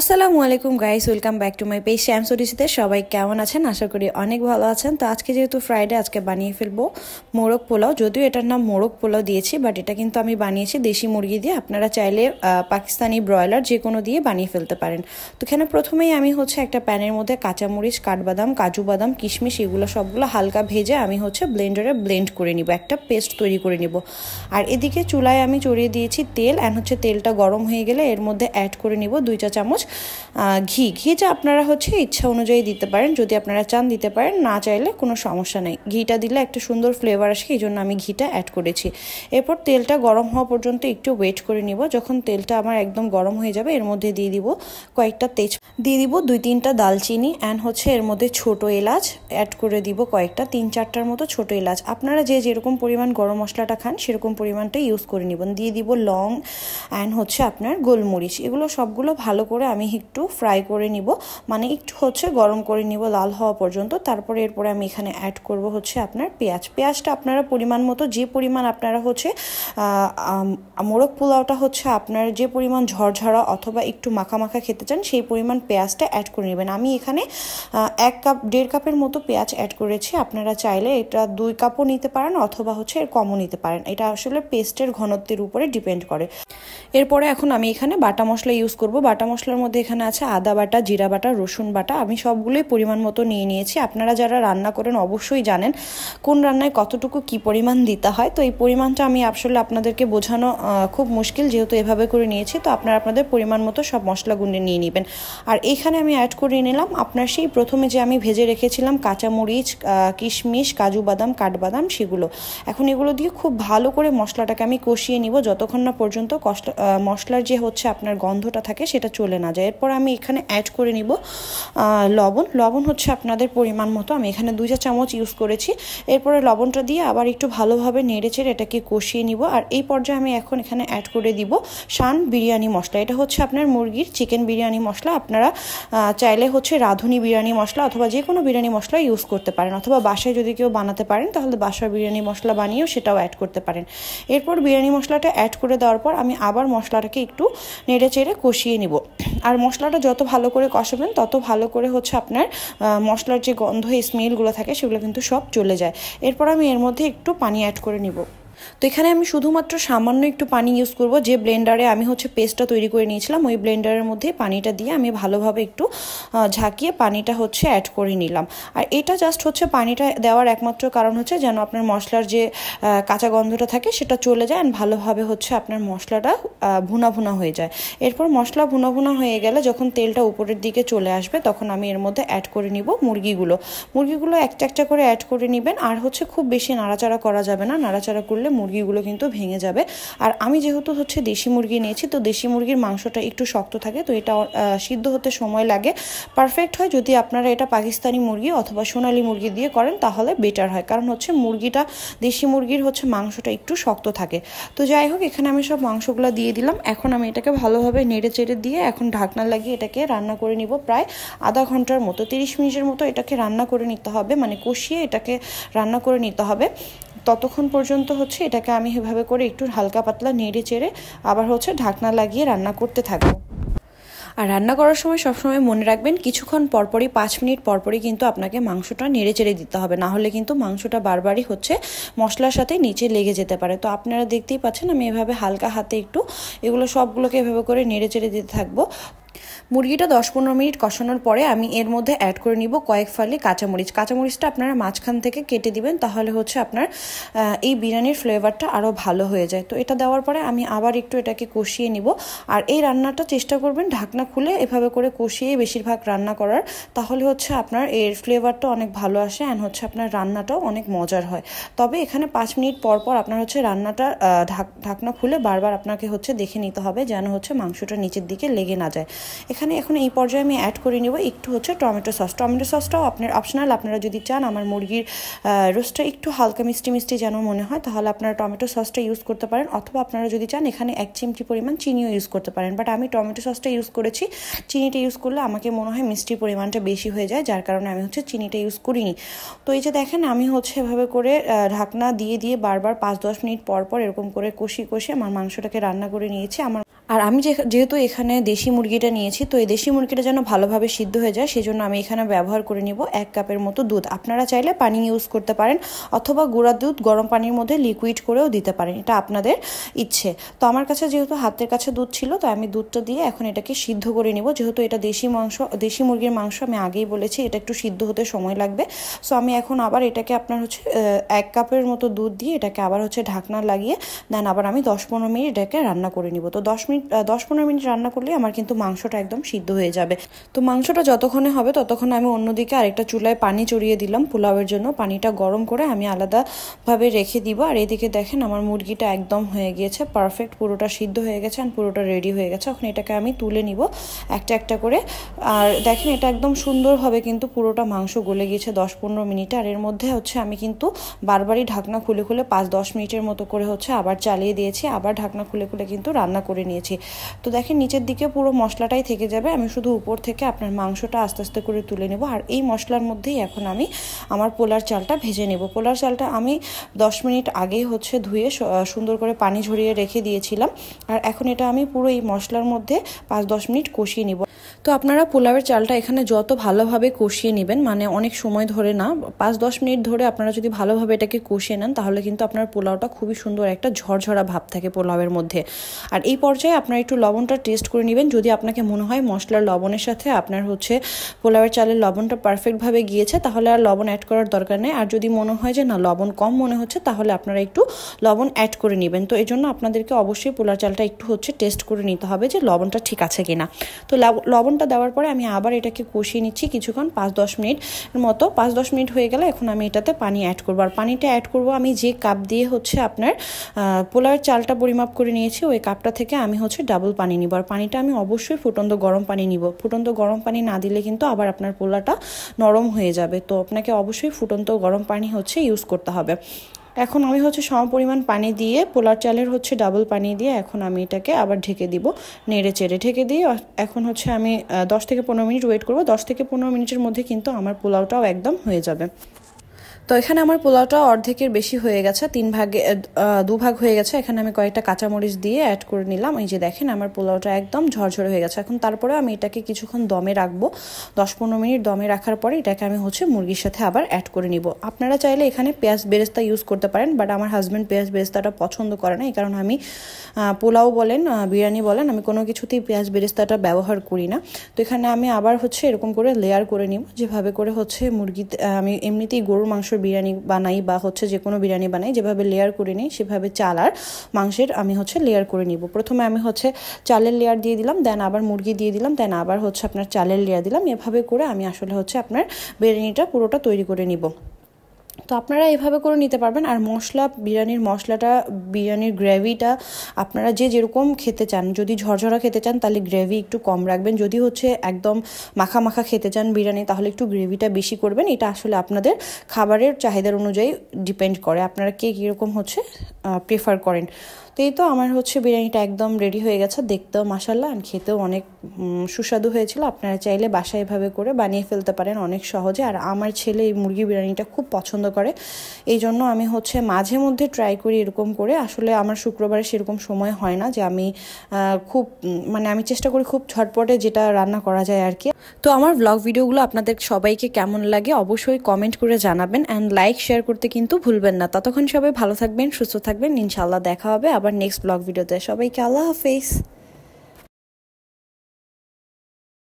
আসসালামু আলাইকুম guys welcome back to my page Shyam সরিষিতে সবাই কেমন আছেন আশা করি অনেক ভালো আছেন তো আজকে যেহেতু ফ্রাইডে আজকে বানিয়ে ফেলবো মোরগ পোলাও যদিও এটার নাম মোরগ পোলাও দিয়েছি বাট এটা কিন্তু আমি বানিয়েছি দেশি মুরগি দিয়ে আপনারা চাইলে পাকিস্তানি ব্রয়লার যে কোনো দিয়ে বানিয়ে ফেলতে পারেন তো এখানে প্রথমেই আমি হচ্ছে একটা প্যানের মধ্যে কাঁচামরিচ কাঠবাদাম কাজু বাদাম কিশমিশ এগুলো সবগুলো হালকা ভেজে আমি হচ্ছে ব্লেন্ডারে ব্লেন্ড করে নিব একটা পেস্ট তৈরি করে নিব আর এদিকে চুলায় আমি চড়িয়ে দিয়েছি তেল অ্যান্ড হচ্ছে তেলটা গরম হয়ে গেলে এর মধ্যে অ্যাড করে নিব দুই চা চামচ ঘি ঘিটা আপনারা হচ্ছে ইচ্ছা অনুযায়ী দিতে পারেন যদি আপনারা চান দিতে পারেন না চাইলে কোনো সমস্যা নেই ঘিটা দিলে একটা সুন্দর ফ্লেভার আসে এই জন্য আমি ঘিটা অ্যাড করেছি এরপর তেলটা গরম হওয়া পর্যন্ত একটু ওয়েট করে নিব যখন তেলটা আমার একদম গরম হয়ে যাবে এর মধ্যে দিয়ে দিব কয়েকটা তেজ দিয়ে দিব দুই তিনটা দালচিনি অ্যান্ড হচ্ছে এর মধ্যে ছোট এলাচ অ্যাড করে দিব কয়েকটা তিন চারটার মতো ছোট এলাচ আপনারা যে যেরকম পরিমাণ গরম মশলাটা খান সেরকম পরিমাণটা ইউজ করে নেবেন দিয়ে দিব লং অ্যান্ড হচ্ছে আপনার গোলমরিচ এগুলো সবগুলো ভালো করে আমি একটু ফ্রাই করে নিব মানে একটু হচ্ছে গরম করে নিব লাল হওয়া পর্যন্ত তারপরে এরপরে আমি এখানে অ্যাড করব হচ্ছে আপনার পেঁয়াজ পেঁয়াজটা আপনারা পরিমাণ মতো যে পরিমাণ আপনারা হচ্ছে মোরগ পোলাওটা হচ্ছে আপনার যে পরিমাণ ঝরঝরা অথবা একটু মাখা মাখা খেতে চান সেই পরিমাণ পেঁয়াজটা অ্যাড করে নেবেন আমি এখানে এক কাপ দেড় কাপের মতো পেঁয়াজ অ্যাড করেছি আপনারা চাইলে এটা দুই কাপও নিতে পারেন অথবা হচ্ছে এর কমও নিতে পারেন এটা আসলে পেস্টের ঘনত্বের উপরে ডিপেন্ড করে এরপরে এখন আমি এখানে বাটা মশলা ইউজ করব বাটা মশলার মধ্যে এখানে আছে আদা বাটা জিরা বাটা রসুন বাটা আমি সবগুলোই পরিমাণ মতো নিয়ে নিয়েছি আপনারা যারা রান্না করেন অবশ্যই জানেন কোন রান্নায় কতটুকু কি পরিমাণ দিতে হয় তো এই পরিমাণটা আমি আসলে আপনাদেরকে বোঝানো খুব মুশকিল যেহেতু এভাবে করে নিয়েছি তো আপনারা আপনাদের পরিমাণ মতো সব মশলা গুনে নিয়ে নেবেন আর এখানে আমি অ্যাড করে নিলাম আপনার সেই প্রথমে যে আমি ভেজে রেখেছিলাম কাঁচামরিচ কিশমিশ কাজু বাদাম কাঠবাদাম সেগুলো এখন এগুলো দিয়ে খুব ভালো করে মশলাটাকে আমি কষিয়ে নিব যতক্ষণ না পর্যন্ত কষ্ট মশলার যে হচ্ছে আপনার গন্ধটা থাকে সেটা চলে না যায় এরপর আমি এখানে অ্যাড করে নিব লবণ লবণ হচ্ছে আপনাদের পরিমাণ মতো আমি এখানে দুই চা চামচ ইউজ করেছি এরপরে লবণটা দিয়ে আবার একটু ভালোভাবে নেড়েচেড়ে এটাকে কষিয়ে নিব আর এই পর্যায়ে আমি এখন এখানে অ্যাড করে দিব শান বিরিয়ানি মশলা এটা হচ্ছে আপনার মুরগির চিকেন বিরিয়ানি মশলা আপনারা চাইলে হচ্ছে রাঁধুনি বিরিয়ানি মশলা অথবা যে কোনো বিরিয়ানি মশলা ইউজ করতে পারেন অথবা বাসায় যদি কেউ বানাতে পারেন তাহলে বাসার বিরিয়ানি মশলা বানিয়েও সেটাও অ্যাড করতে পারেন এরপর বিরিয়ানি মশলাটা অ্যাড করে দেওয়ার পর আমি আবার মশলাটাকে একটু নেড়ে চেড়ে কষিয়ে নিব আর মশলাটা যত ভালো করে কষাবেন তত ভালো করে হচ্ছে আপনার মশলার যে গন্ধ স্মেলগুলো থাকে সেগুলো কিন্তু সব চলে যায় এরপর আমি এর মধ্যে একটু পানি অ্যাড করে নিব তো এখানে আমি শুধুমাত্র সামান্য একটু পানি ইউজ করব যে ব্লেন্ডারে আমি হচ্ছে পেস্টটা তৈরি করে নিয়েছিলাম ওই ব্লেন্ডারের মধ্যে পানিটা দিয়ে আমি ভালোভাবে একটু ঝাঁকিয়ে পানিটা হচ্ছে অ্যাড করে নিলাম আর এটা জাস্ট হচ্ছে পানিটা দেওয়ার একমাত্র কারণ হচ্ছে যেন আপনার মশলার যে কাঁচা গন্ধটা থাকে সেটা চলে যায় অ্যান্ড ভালোভাবে হচ্ছে আপনার মশলাটা ভুনা ভুনা হয়ে যায় এরপর মশলা ভুনা ভুনা হয়ে গেলে যখন তেলটা উপরের দিকে চলে আসবে তখন আমি এর মধ্যে অ্যাড করে নিব মুরগিগুলো মুরগিগুলো একটা একটা করে অ্যাড করে নেবেন আর হচ্ছে খুব বেশি নাড়াচাড়া করা যাবে না নাড়াচাড়া করলে মুরগিগুলো কিন্তু ভেঙে যাবে আর আমি যেহেতু হচ্ছে দেশি মুরগি নিয়েছি তো দেশি মুরগির মাংসটা একটু শক্ত থাকে তো এটা সিদ্ধ হতে সময় লাগে পারফেক্ট হয় যদি আপনারা এটা পাকিস্তানি মুরগি অথবা সোনালি মুরগি দিয়ে করেন তাহলে বেটার হয় কারণ হচ্ছে মুরগিটা দেশি মুরগির হচ্ছে মাংসটা একটু শক্ত থাকে তো যাই হোক এখানে আমি সব মাংসগুলো দিয়ে দিলাম এখন আমি এটাকে ভালোভাবে নেড়ে চেড়ে দিয়ে এখন ঢাকনা লাগিয়ে এটাকে রান্না করে নিব প্রায় আধা ঘন্টার মতো তিরিশ মিনিটের মতো এটাকে রান্না করে নিতে হবে মানে কষিয়ে এটাকে রান্না করে নিতে হবে ততক্ষণ পর্যন্ত হচ্ছে এটাকে আমি এভাবে করে একটু হালকা পাতলা নেড়ে চেড়ে আবার হচ্ছে ঢাকনা লাগিয়ে রান্না করতে থাকবো আর রান্না করার সময় সবসময় মনে রাখবেন কিছুক্ষণ পরপরই পাঁচ মিনিট পরপরই কিন্তু আপনাকে মাংসটা নেড়ে চেড়ে দিতে হবে না হলে কিন্তু মাংসটা বারবারই হচ্ছে মশলার সাথে নিচে লেগে যেতে পারে তো আপনারা দেখতেই পাচ্ছেন আমি এভাবে হালকা হাতে একটু এগুলো সবগুলোকে এভাবে করে নেড়ে চেড়ে দিতে থাকবো মুরগিটা দশ পনেরো মিনিট কষানোর পরে আমি এর মধ্যে অ্যাড করে নিব কয়েক ফালি কাঁচামরিচ কাঁচামরিচটা আপনারা মাঝখান থেকে কেটে দিবেন তাহলে হচ্ছে আপনার এই বিরিয়ানির ফ্লেভারটা আরও ভালো হয়ে যায় তো এটা দেওয়ার পরে আমি আবার একটু এটাকে কষিয়ে নিব আর এই রান্নাটা চেষ্টা করবেন ঢাকনা খুলে এভাবে করে কষিয়ে বেশিরভাগ রান্না করার তাহলে হচ্ছে আপনার এর ফ্লেভারটা অনেক ভালো আসে অ্যান্ড হচ্ছে আপনার রান্নাটাও অনেক মজার হয় তবে এখানে পাঁচ মিনিট পর পর আপনার হচ্ছে রান্নাটা ঢাকনা খুলে বারবার আপনাকে হচ্ছে দেখে নিতে হবে যেন হচ্ছে মাংসটা নিচের দিকে লেগে না যায় এখানে এখন এই পর্যায়ে আমি অ্যাড করে নেব একটু হচ্ছে টমেটো সস টমেটো সসটাও আপনার অপশনাল আপনারা যদি চান আমার মুরগির রোস্টটা একটু হালকা মিষ্টি মিষ্টি যেন মনে হয় তাহলে আপনারা টমেটো সসটা ইউজ করতে পারেন অথবা আপনারা যদি চান এখানে এক চিমটি পরিমাণ চিনিও ইউজ করতে পারেন বাট আমি টমেটো সসটা ইউজ করেছি চিনিটা ইউজ করলে আমাকে মনে হয় মিষ্টির পরিমাণটা বেশি হয়ে যায় যার কারণে আমি হচ্ছে চিনিটা ইউজ করিনি তো এই যে দেখেন আমি হচ্ছে এভাবে করে ঢাকনা দিয়ে দিয়ে বারবার পাঁচ দশ মিনিট পর পর এরকম করে কষি কষে আমার মাংসটাকে রান্না করে নিয়েছি আমার আর আমি যেহেতু এখানে দেশি মুরগিটা নিয়েছি তো এই দেশি মুরগিটা যেন ভালোভাবে সিদ্ধ হয়ে যায় সেজন্য আমি এখানে ব্যবহার করে নিব এক কাপের মতো দুধ আপনারা চাইলে পানি ইউজ করতে পারেন অথবা গুঁড়া দুধ গরম পানির মধ্যে লিকুইড করেও দিতে পারেন এটা আপনাদের ইচ্ছে তো আমার কাছে যেহেতু হাতের কাছে দুধ ছিল তো আমি দুধটা দিয়ে এখন এটাকে সিদ্ধ করে নিব যেহেতু এটা দেশি মাংস দেশি মুরগির মাংস আমি আগেই বলেছি এটা একটু সিদ্ধ হতে সময় লাগবে সো আমি এখন আবার এটাকে আপনার হচ্ছে এক কাপের মতো দুধ দিয়ে এটাকে আবার হচ্ছে ঢাকনা লাগিয়ে দেন আবার আমি দশ পনেরো মিনিট এটাকে রান্না করে নিব তো দশ মিনিট মিনিট দশ পনেরো মিনিট রান্না করলে আমার কিন্তু মাংসটা একদম সিদ্ধ হয়ে যাবে তো মাংসটা যতক্ষণে হবে ততক্ষণ আমি অন্যদিকে আরেকটা চুলায় পানি চড়িয়ে দিলাম পোলাওয়ের জন্য পানিটা গরম করে আমি আলাদাভাবে রেখে দিব আর এদিকে দেখেন আমার মুরগিটা একদম হয়ে গিয়েছে পারফেক্ট পুরোটা সিদ্ধ হয়ে গেছে আর পুরোটা রেডি হয়ে গেছে এখন এটাকে আমি তুলে নিব একটা একটা করে আর দেখেন এটা একদম সুন্দরভাবে কিন্তু পুরোটা মাংস গলে গিয়েছে দশ পনেরো মিনিটে আর এর মধ্যে হচ্ছে আমি কিন্তু বারবারই ঢাকনা খুলে খুলে পাঁচ দশ মিনিটের মতো করে হচ্ছে আবার চালিয়ে দিয়েছি আবার ঢাকনা খুলে খুলে কিন্তু রান্না করে নিয়েছি নিয়েছি তো দেখেন নিচের দিকে পুরো মশলাটাই থেকে যাবে আমি শুধু উপর থেকে আপনার মাংসটা আস্তে আস্তে করে তুলে নেব আর এই মশলার মধ্যেই এখন আমি আমার পোলার চালটা ভেজে নেব পোলার চালটা আমি দশ মিনিট আগেই হচ্ছে ধুয়ে সুন্দর করে পানি ঝরিয়ে রেখে দিয়েছিলাম আর এখন এটা আমি পুরো এই মশলার মধ্যে পাঁচ দশ মিনিট কষিয়ে নেব তো আপনারা পোলাওয়ের চালটা এখানে যত ভালোভাবে কষিয়ে নেবেন মানে অনেক সময় ধরে না পাঁচ দশ মিনিট ধরে আপনারা যদি ভালোভাবে এটাকে কষিয়ে নেন তাহলে কিন্তু আপনার পোলাওটা খুবই সুন্দর একটা ঝরঝরা ভাব থাকে পোলাওয়ের মধ্যে আর এই পর্যায়ে আপনারা একটু লবণটা টেস্ট করে নেবেন যদি আপনাকে মনে হয় মশলার লবণের সাথে আপনার হচ্ছে পোলাওয়ের চালের লবণটা পারফেক্টভাবে গিয়েছে তাহলে আর লবণ অ্যাড করার দরকার নেই আর যদি মনে হয় যে না লবণ কম মনে হচ্ছে তাহলে আপনারা একটু লবণ অ্যাড করে নেবেন তো এই জন্য আপনাদেরকে অবশ্যই পোলার চালটা একটু হচ্ছে টেস্ট করে নিতে হবে যে লবণটা ঠিক আছে কিনা তো লবণটা দেওয়ার পরে আমি আবার এটাকে কষিয়ে নিচ্ছি কিছুক্ষণ পাঁচ দশ মিনিট মতো পাঁচ দশ মিনিট হয়ে গেলে এখন আমি এটাতে পানি অ্যাড করবো আর পানিটা অ্যাড করবো আমি যে কাপ দিয়ে হচ্ছে আপনার পোলার চালটা পরিমাপ করে নিয়েছি ওই কাপটা থেকে আমি হচ্ছে ডাবল পানি নিব আর পানিটা আমি অবশ্যই ফুটন্ত গরম পানি নিব ফুটন্ত গরম পানি না দিলে কিন্তু আবার আপনার পোলাটা নরম হয়ে যাবে তো আপনাকে অবশ্যই ফুটন্ত গরম পানি হচ্ছে ইউজ করতে হবে এখন আমি হচ্ছে সমপরিমাণ পানি দিয়ে পোলার চালের হচ্ছে ডাবল পানি দিয়ে এখন আমি এটাকে আবার ঢেকে দিব নেড়ে চেড়ে ঢেকে দিয়ে এখন হচ্ছে আমি দশ থেকে পনেরো মিনিট ওয়েট করব দশ থেকে পনেরো মিনিটের মধ্যে কিন্তু আমার পোলাওটাও একদম হয়ে যাবে তো এখানে আমার পোলাওটা অর্ধেকের বেশি হয়ে গেছে তিন ভাগে দুভাগ হয়ে গেছে এখানে আমি কয়েকটা কাঁচামরিচ দিয়ে অ্যাড করে নিলাম এই যে দেখেন আমার পোলাওটা একদম ঝরঝরে হয়ে গেছে এখন তারপরে আমি এটাকে কিছুক্ষণ দমে রাখবো দশ পনেরো মিনিট দমে রাখার পরে এটাকে আমি হচ্ছে মুরগির সাথে আবার অ্যাড করে নিব আপনারা চাইলে এখানে পেঁয়াজ বেরেস্তা ইউজ করতে পারেন বাট আমার হাজব্যান্ড পেঁয়াজ বেরেস্তাটা পছন্দ করে না এই কারণে আমি পোলাও বলেন বিরিয়ানি বলেন আমি কোনো কিছুতেই পেঁয়াজ বেরেস্তাটা ব্যবহার করি না তো এখানে আমি আবার হচ্ছে এরকম করে লেয়ার করে নিব যেভাবে করে হচ্ছে মুরগি আমি এমনিতেই গরুর মাংস মাংসের বিরিয়ানি বানাই বা হচ্ছে যে কোনো বিরিয়ানি বানাই যেভাবে লেয়ার করে নিই সেভাবে চাল আর মাংসের আমি হচ্ছে লেয়ার করে নিব প্রথমে আমি হচ্ছে চালের লেয়ার দিয়ে দিলাম দেন আবার মুরগি দিয়ে দিলাম দেন আবার হচ্ছে আপনার চালের লেয়ার দিলাম এভাবে করে আমি আসলে হচ্ছে আপনার বিরিয়ানিটা পুরোটা তৈরি করে নিব তো আপনারা এভাবে করে নিতে পারবেন আর মশলা বিরিয়ানির মশলাটা বিরিয়ানির গ্রেভিটা আপনারা যে যেরকম খেতে চান যদি ঝরঝরা খেতে চান তাহলে গ্রেভি একটু কম রাখবেন যদি হচ্ছে একদম মাখা মাখা খেতে চান বিরিয়ানি তাহলে একটু গ্রেভিটা বেশি করবেন এটা আসলে আপনাদের খাবারের চাহিদার অনুযায়ী ডিপেন্ড করে আপনারা কে কীরকম হচ্ছে প্রেফার করেন তো এই তো আমার হচ্ছে বিরিয়ানিটা একদম রেডি হয়ে গেছে দেখতেও মাসাল্লাহ আর খেতেও অনেক সুস্বাদু হয়েছিল আপনারা চাইলে বাসায় এভাবে করে বানিয়ে ফেলতে পারেন অনেক সহজে আর আমার ছেলে এই মুরগি বিরিয়ানিটা খুব পছন্দ করে এই জন্য আমি হচ্ছে মাঝে মধ্যে ট্রাই করি এরকম করে আসলে আমার শুক্রবারে সেরকম সময় হয় না যে আমি খুব মানে আমি চেষ্টা করি খুব ঝটপটে যেটা রান্না করা যায় আর কি তো আমার ব্লগ ভিডিওগুলো আপনাদের সবাইকে কেমন লাগে অবশ্যই কমেন্ট করে জানাবেন অ্যান্ড লাইক শেয়ার করতে কিন্তু ভুলবেন না ততক্ষণ সবাই ভালো থাকবেন সুস্থ থাকবেন ইনশাল্লাহ দেখা হবে আবার নেক্সট ব্লগ ভিডিওতে সবাইকে আল্লাহ হাফেজ